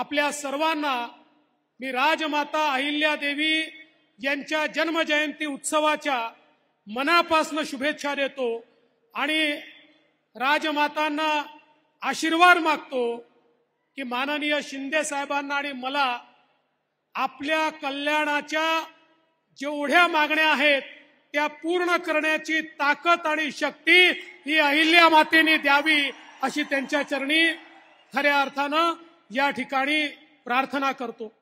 आपल्या सर्वांना मी राजमाता अहिल्यादेवी यांच्या जन्मजयंती उत्सवाच्या मनापासून शुभेच्छा देतो आणि राजमातांना आशीर्वाद मागतो की माननीय शिंदे साहेबांना आणि मला आपल्या कल्याणाच्या जेवढ्या मागण्या आहेत त्या पूर्ण करण्याची ताकद आणि शक्ती ही अहिल्या मातेने द्यावी अशी त्यांच्या चरणी खऱ्या अर्थानं या ठिकाणी प्रार्थना करतो